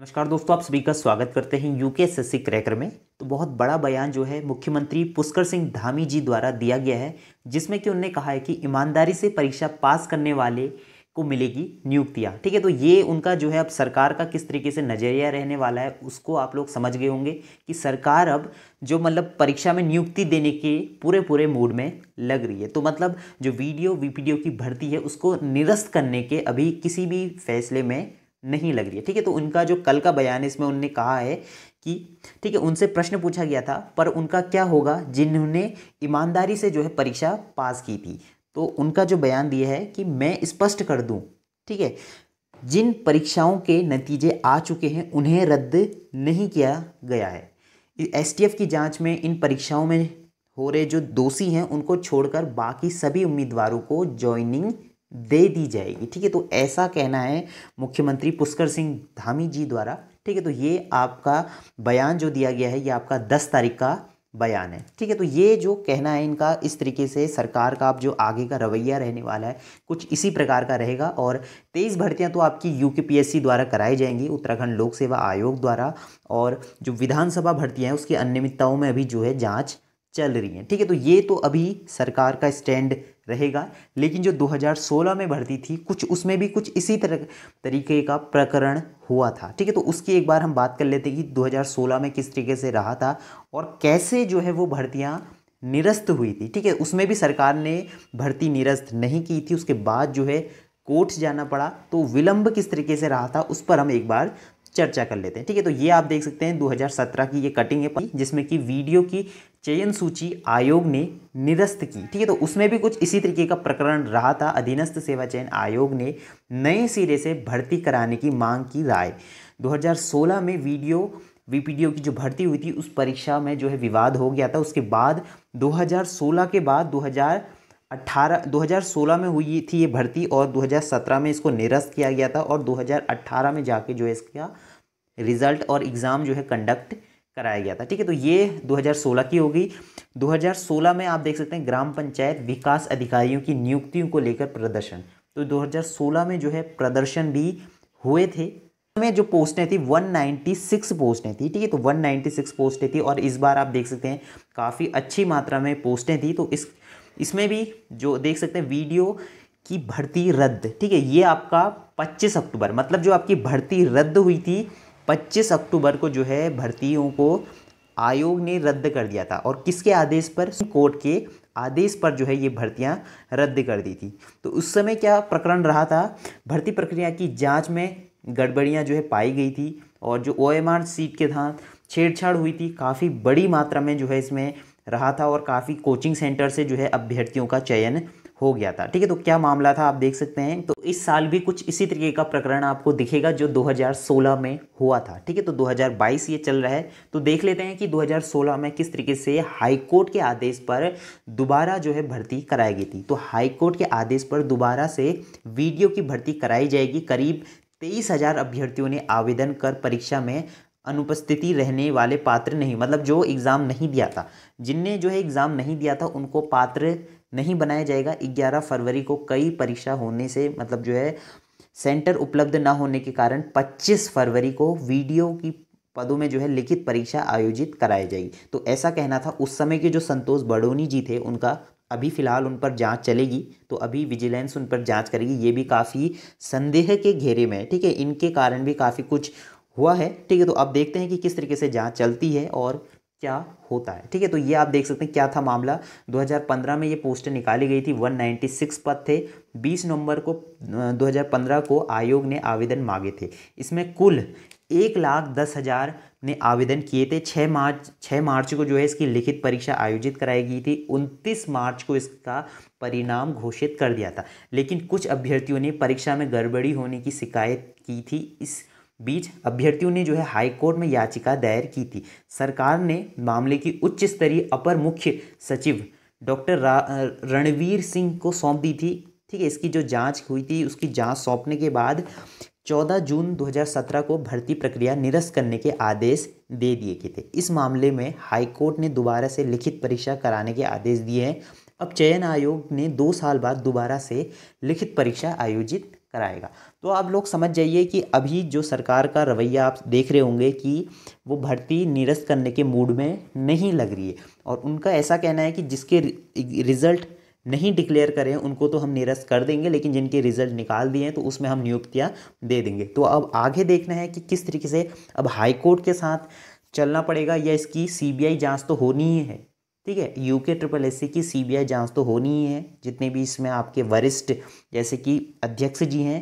नमस्कार दोस्तों आप सभी का स्वागत करते हैं यूके एस क्रैकर में तो बहुत बड़ा बयान जो है मुख्यमंत्री पुष्कर सिंह धामी जी द्वारा दिया गया है जिसमें कि उन्होंने कहा है कि ईमानदारी से परीक्षा पास करने वाले को मिलेगी नियुक्तियाँ ठीक है तो ये उनका जो है अब सरकार का किस तरीके से नज़रिया रहने वाला है उसको आप लोग समझ गए होंगे कि सरकार अब जो मतलब परीक्षा में नियुक्ति देने के पूरे पूरे मूड में लग रही है तो मतलब जो वीडियो वीपीडियो की भर्ती है उसको निरस्त करने के अभी किसी भी फैसले में नहीं लग रही है ठीक है तो उनका जो कल का बयान इसमें उनने कहा है कि ठीक है उनसे प्रश्न पूछा गया था पर उनका क्या होगा जिन्होंने ईमानदारी से जो है परीक्षा पास की थी तो उनका जो बयान दिया है कि मैं स्पष्ट कर दूं ठीक है जिन परीक्षाओं के नतीजे आ चुके हैं उन्हें रद्द नहीं किया गया है एस की जांच में इन परीक्षाओं में हो रहे जो दोषी हैं उनको छोड़कर बाकी सभी उम्मीदवारों को ज्वाइनिंग दे दी जाएगी ठीक है तो ऐसा कहना है मुख्यमंत्री पुष्कर सिंह धामी जी द्वारा ठीक है तो ये आपका बयान जो दिया गया है ये आपका दस तारीख का बयान है ठीक है तो ये जो कहना है इनका इस तरीके से सरकार का आप जो आगे का रवैया रहने वाला है कुछ इसी प्रकार का रहेगा और तेईस भर्तियां तो आपकी यू द्वारा कराई जाएंगी उत्तराखंड लोक सेवा आयोग द्वारा और जो विधानसभा भर्तियाँ हैं उसकी अनियमितताओं में अभी जो है जाँच चल रही हैं ठीक है तो ये तो अभी सरकार का स्टैंड रहेगा लेकिन जो 2016 में भर्ती थी कुछ उसमें भी कुछ इसी तरह तरीके का प्रकरण हुआ था ठीक है तो उसकी एक बार हम बात कर लेते कि 2016 में किस तरीके से रहा था और कैसे जो है वो भर्तियाँ निरस्त हुई थी ठीक है उसमें भी सरकार ने भर्ती निरस्त नहीं की थी उसके बाद जो है कोर्ट जाना पड़ा तो विलंब किस तरीके से रहा था उस पर हम एक बार चर्चा कर लेते हैं ठीक है तो ये आप देख सकते हैं 2017 की ये कटिंग है जिसमें कि वीडियो की चयन सूची आयोग ने निरस्त की ठीक है तो उसमें भी कुछ इसी तरीके का प्रकरण रहा था अधीनस्थ सेवा चयन आयोग ने नए सिरे से भर्ती कराने की मांग की राय 2016 में वीडियो वीपीडीओ की जो भर्ती हुई थी उस परीक्षा में जो है विवाद हो गया था उसके बाद 2016 के बाद 2018 2016 में हुई थी ये भर्ती और 2017 में इसको निरस्त किया गया था और 2018 में जाके जो है इसका रिजल्ट और एग्ज़ाम जो है कंडक्ट कराया गया था ठीक है तो ये 2016 की होगी 2016 में आप देख सकते हैं ग्राम पंचायत विकास अधिकारियों की नियुक्तियों को लेकर प्रदर्शन तो 2016 में जो है प्रदर्शन भी हुए थे में जो पोस्टें थी 196 पोस्टें थी ठीक है तो 196 पोस्टें थी और इस बार आप देख सकते हैं काफ़ी अच्छी मात्रा में पोस्टें थी तो इस इसमें भी जो देख सकते हैं वीडियो की भर्ती रद्द ठीक है ये आपका 25 अक्टूबर मतलब जो आपकी भर्ती रद्द हुई थी 25 अक्टूबर को जो है भर्तियों को आयोग ने रद्द कर दिया था और किसके आदेश पर कोर्ट के आदेश पर जो है ये भर्तियां रद्द कर दी थी तो उस समय क्या प्रकरण रहा था भर्ती प्रक्रिया की जांच में गड़बड़ियां जो है पाई गई थी और जो ओ सीट के था छेड़छाड़ हुई थी काफ़ी बड़ी मात्रा में जो है इसमें रहा था और काफ़ी कोचिंग सेंटर से जो है अभ्यर्थियों का चयन हो गया था ठीक है तो क्या मामला था आप देख सकते हैं तो इस साल भी कुछ इसी तरीके का प्रकरण आपको दिखेगा जो 2016 में हुआ था ठीक है तो 2022 ये चल रहा है तो देख लेते हैं कि 2016 में किस तरीके से हाईकोर्ट के आदेश पर दोबारा जो है भर्ती कराई गई थी तो हाईकोर्ट के आदेश पर दोबारा से वीडियो की भर्ती कराई जाएगी करीब तेईस हज़ार अभ्यर्थियों ने आवेदन कर परीक्षा में अनुपस्थिति रहने वाले पात्र नहीं मतलब जो एग्ज़ाम नहीं दिया था जिनने जो है एग्ज़ाम नहीं दिया था उनको पात्र नहीं बनाया जाएगा ग्यारह फरवरी को कई परीक्षा होने से मतलब जो है सेंटर उपलब्ध ना होने के कारण 25 फरवरी को वीडियो की पदों में जो है लिखित परीक्षा आयोजित कराई जाएगी तो ऐसा कहना था उस समय के जो संतोष बड़ोनी जी थे उनका अभी फिलहाल उन पर जांच चलेगी तो अभी विजिलेंस उन पर जांच करेगी ये भी काफ़ी संदेह के घेरे में है ठीक है इनके कारण भी काफ़ी कुछ हुआ है ठीक है तो अब देखते हैं कि किस तरीके से जांच चलती है और क्या होता है ठीक है तो ये आप देख सकते हैं क्या था मामला 2015 में ये पोस्टर निकाली गई थी 196 पद थे 20 नवंबर को 2015 को आयोग ने आवेदन मांगे थे इसमें कुल एक लाख दस हज़ार ने आवेदन किए थे छः मार्च छः मार्च को जो है इसकी लिखित परीक्षा आयोजित कराई गई थी उनतीस मार्च को इसका परिणाम घोषित कर दिया था लेकिन कुछ अभ्यर्थियों ने परीक्षा में गड़बड़ी होने की शिकायत की थी इस बीच अभ्यर्थियों ने जो है हाईकोर्ट में याचिका दायर की थी सरकार ने मामले की उच्च स्तरीय अपर मुख्य सचिव डॉक्टर रणवीर सिंह को सौंप दी थी ठीक है इसकी जो जांच हुई थी उसकी जांच सौंपने के बाद 14 जून 2017 को भर्ती प्रक्रिया निरस्त करने के आदेश दे दिए गए थे इस मामले में हाईकोर्ट ने दोबारा से लिखित परीक्षा कराने के आदेश दिए हैं अब चयन आयोग ने दो साल बाद दोबारा से लिखित परीक्षा आयोजित कराएगा तो आप लोग समझ जाइए कि अभी जो सरकार का रवैया आप देख रहे होंगे कि वो भर्ती निरस्त करने के मूड में नहीं लग रही है और उनका ऐसा कहना है कि जिसके रिज़ल्ट नहीं डिक्लेयर करें उनको तो हम निरस्त कर देंगे लेकिन जिनके रिजल्ट निकाल दिए हैं तो उसमें हम नियुक्तियाँ दे देंगे तो अब आगे देखना है कि किस तरीके से अब हाईकोर्ट के साथ चलना पड़ेगा या इसकी सीबीआई जांच तो होनी ही है ठीक है यूके ट्रिपल एस की आई जाँच तो होनी ही है जितने भी इसमें आपके वरिष्ठ जैसे कि अध्यक्ष जी हैं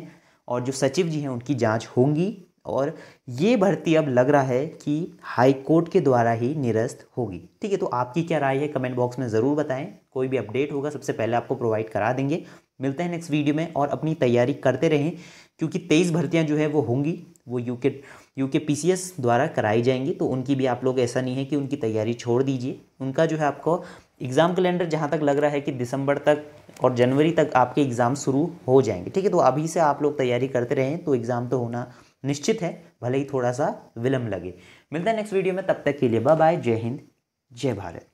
और जो सचिव जी हैं उनकी जांच होंगी और ये भर्ती अब लग रहा है कि हाई कोर्ट के द्वारा ही निरस्त होगी ठीक है तो आपकी क्या राय है कमेंट बॉक्स में ज़रूर बताएं कोई भी अपडेट होगा सबसे पहले आपको प्रोवाइड करा देंगे मिलते हैं नेक्स्ट वीडियो में और अपनी तैयारी करते रहें क्योंकि तेईस भर्तियाँ जो है वो होंगी वो यू के यू के पी सी एस द्वारा कराई जाएंगी तो उनकी भी आप लोग ऐसा नहीं है कि उनकी तैयारी छोड़ दीजिए उनका जो है आपको एग्ज़ाम कैलेंडर जहाँ तक लग रहा है कि दिसंबर तक और जनवरी तक आपके एग्ज़ाम शुरू हो जाएंगे ठीक है तो अभी से आप लोग तैयारी करते रहें तो एग्ज़ाम तो होना निश्चित है भले ही थोड़ा सा विलम्ब लगे मिलता है नेक्स्ट वीडियो में तब तक के लिए बाय जय हिंद जय भारत